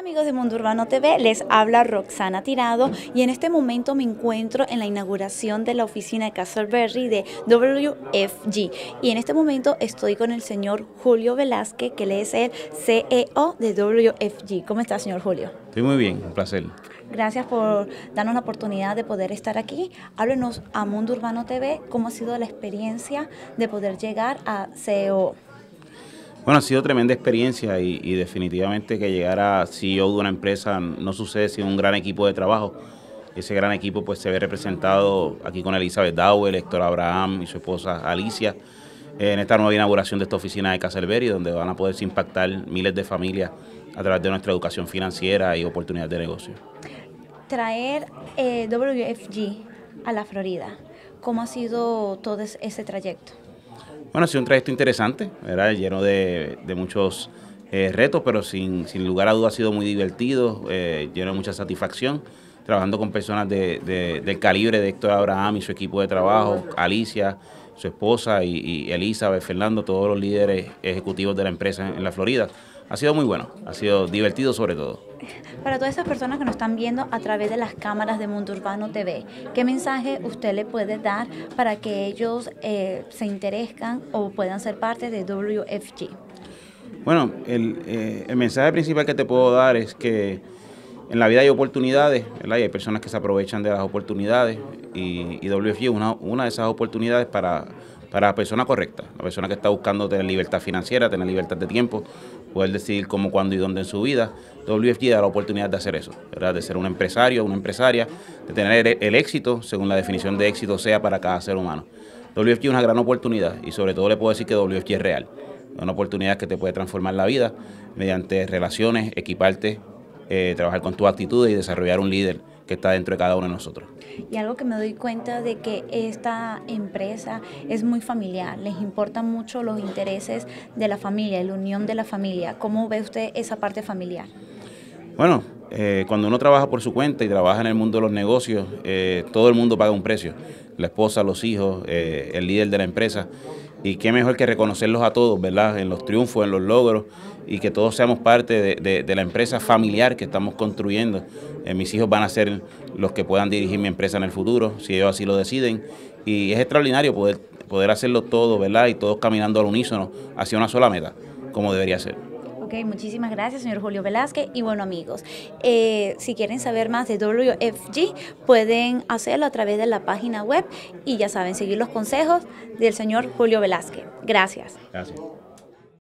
Amigos de Mundo Urbano TV, les habla Roxana Tirado y en este momento me encuentro en la inauguración de la oficina de Castleberry de WFG. Y en este momento estoy con el señor Julio Velázquez, que le es el CEO de WFG. ¿Cómo está, señor Julio? Estoy muy bien, un placer. Gracias por darnos la oportunidad de poder estar aquí. Háblenos a Mundo Urbano TV, cómo ha sido la experiencia de poder llegar a CEO. Bueno, ha sido tremenda experiencia y, definitivamente que llegar a CEO de una empresa no sucede sin un gran equipo de trabajo. Ese gran equipo pues se ve representado aquí con Elizabeth Dowell, Héctor Abraham y su esposa Alicia en esta nueva inauguración de esta oficina de Caselberry, donde van a poderse impactar miles de familias a través de nuestra educación financiera y oportunidades de negocio. Traer eh, WFG a la Florida, ¿cómo ha sido todo ese trayecto? Bueno, ha sido un trayecto interesante, lleno de, muchos eh, retos, pero sin, lugar a duda ha sido muy divertido, eh, lleno de mucha satisfacción trabajando con personas del calibre de Héctor Abraham y su equipo de trabajo, Alicia, su esposa y, Elizabeth, Fernando, todos los líderes ejecutivos de la empresa en, la Florida. Ha sido muy bueno, ha sido divertido sobre todo. Para todas esas personas que nos están viendo a través de las cámaras de Mundo Urbano TV, ¿qué mensaje usted le puede dar para que ellos eh, se interescan o puedan ser parte de WFG? Bueno, eh, el mensaje principal que te puedo dar es que en la vida hay oportunidades, hay personas que se aprovechan de las oportunidades y, WFG es una, de esas oportunidades para, la persona correcta, la persona que está buscando tener libertad financiera, tener libertad de tiempo, poder decidir cómo, cuándo y dónde en su vida. WFG da la oportunidad de hacer eso, de ser un empresario, una empresaria, de tener e, el, éxito, según la definición de éxito sea para cada ser humano. WFG es una gran oportunidad y sobre todo le puedo decir que WFG es real una oportunidad que te puede transformar la vida mediante relaciones, equiparte eh, trabajar con tu actitud y desarrollar un líder que está dentro de cada uno de nosotros. Y algo que me doy cuenta de que esta empresa es muy familiar, les importan mucho los intereses de la familia, la unión de la familia. ¿Cómo ve usted esa parte familiar? Bueno, eh, cuando uno trabaja por su cuenta y trabaja en el mundo de los negocios, eh, todo el mundo paga un precio. La esposa, los hijos, el líder de la empresa y qué mejor que reconocerlos a todos, ¿verdad? En los triunfos, en los logros y que todos seamos parte de, la empresa familiar que estamos construyendo. Eh, mis hijos van a ser los que puedan dirigir mi empresa en el futuro, si ellos así lo deciden. Y es extraordinario poder, poder hacerlo todo, ¿verdad? Y todos caminando al unísono hacia una sola meta, como debería ser muchísimas gracias, señor Julio Velázquez. Y bueno, amigos, eh, si quieren saber más de WFG, pueden hacerlo a través de la página web y ya saben, seguir los consejos del señor Julio Velázquez. Gracias. Gracias.